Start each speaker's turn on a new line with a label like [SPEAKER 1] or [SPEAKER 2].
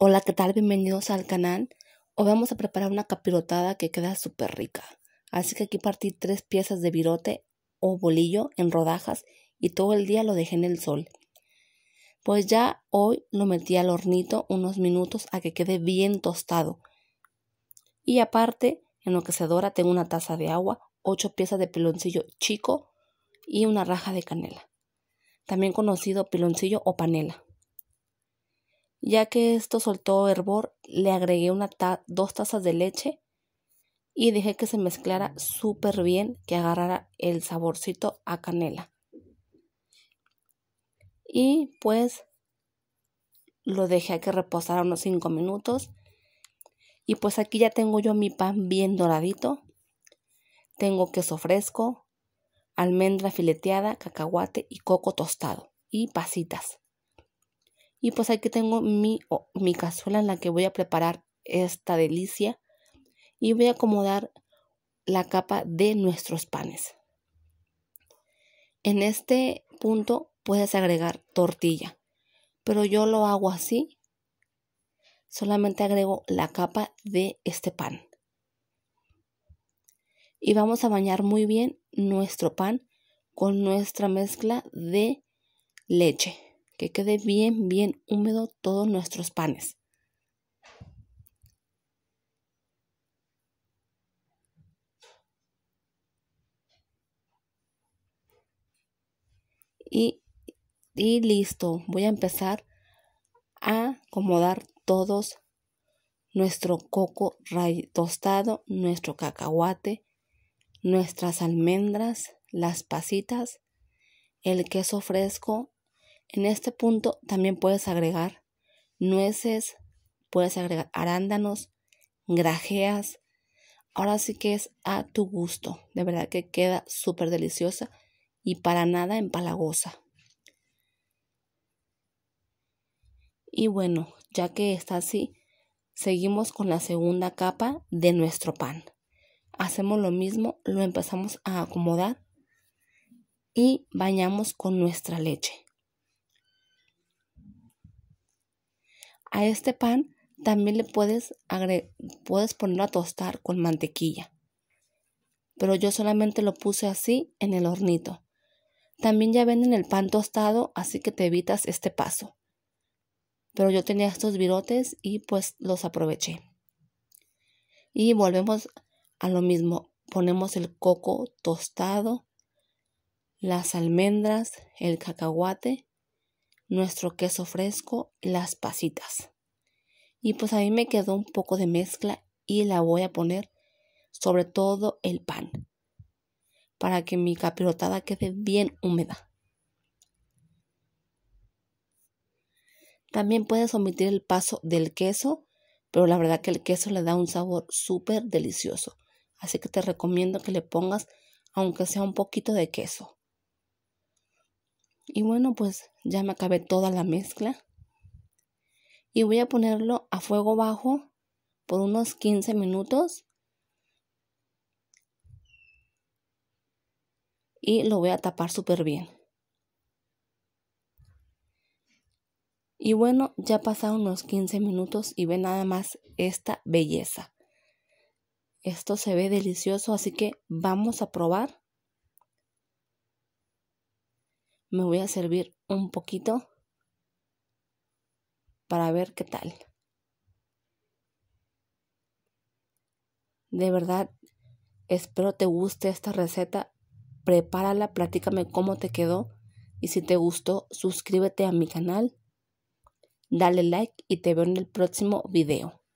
[SPEAKER 1] Hola, ¿qué tal? Bienvenidos al canal. Hoy vamos a preparar una capirotada que queda súper rica. Así que aquí partí tres piezas de virote o bolillo en rodajas y todo el día lo dejé en el sol. Pues ya hoy lo metí al hornito unos minutos a que quede bien tostado. Y aparte, en lo que se adora tengo una taza de agua, ocho piezas de piloncillo chico y una raja de canela. También conocido piloncillo o panela. Ya que esto soltó hervor, le agregué una dos tazas de leche y dejé que se mezclara súper bien, que agarrara el saborcito a canela. Y pues lo dejé a que reposara unos 5 minutos. Y pues aquí ya tengo yo mi pan bien doradito. Tengo queso fresco, almendra fileteada, cacahuate y coco tostado y pasitas. Y pues aquí tengo mi, mi cazuela en la que voy a preparar esta delicia y voy a acomodar la capa de nuestros panes. En este punto puedes agregar tortilla, pero yo lo hago así. Solamente agrego la capa de este pan. Y vamos a bañar muy bien nuestro pan con nuestra mezcla de leche que quede bien, bien húmedo todos nuestros panes. Y, listo, voy a empezar a acomodar todos nuestro coco tostado, nuestro cacahuate, nuestras almendras, las pasitas, el queso fresco en este punto también puedes agregar nueces, puedes agregar arándanos, grajeas. Ahora sí que es a tu gusto. De verdad que queda súper deliciosa y para nada empalagosa. Y bueno, ya que está así, seguimos con la segunda capa de nuestro pan. Hacemos lo mismo, lo empezamos a acomodar y bañamos con nuestra leche. A este pan también le puedes, puedes ponerlo a tostar con mantequilla. Pero yo solamente lo puse así en el hornito. También ya venden el pan tostado, así que te evitas este paso. Pero yo tenía estos virotes y pues los aproveché. Y volvemos a lo mismo. Ponemos el coco tostado, las almendras, el cacahuate nuestro queso fresco, las pasitas. Y pues a mí me quedó un poco de mezcla y la voy a poner sobre todo el pan para que mi capirotada quede bien húmeda. También puedes omitir el paso del queso, pero la verdad que el queso le da un sabor súper delicioso. Así que te recomiendo que le pongas aunque sea un poquito de queso. Y bueno, pues ya me acabé toda la mezcla. Y voy a ponerlo a fuego bajo por unos 15 minutos. Y lo voy a tapar súper bien. Y bueno, ya pasaron unos 15 minutos y ve nada más esta belleza. Esto se ve delicioso, así que vamos a probar me voy a servir un poquito para ver qué tal. De verdad, espero te guste esta receta. Prepárala, platícame cómo te quedó. Y si te gustó, suscríbete a mi canal, dale like y te veo en el próximo video.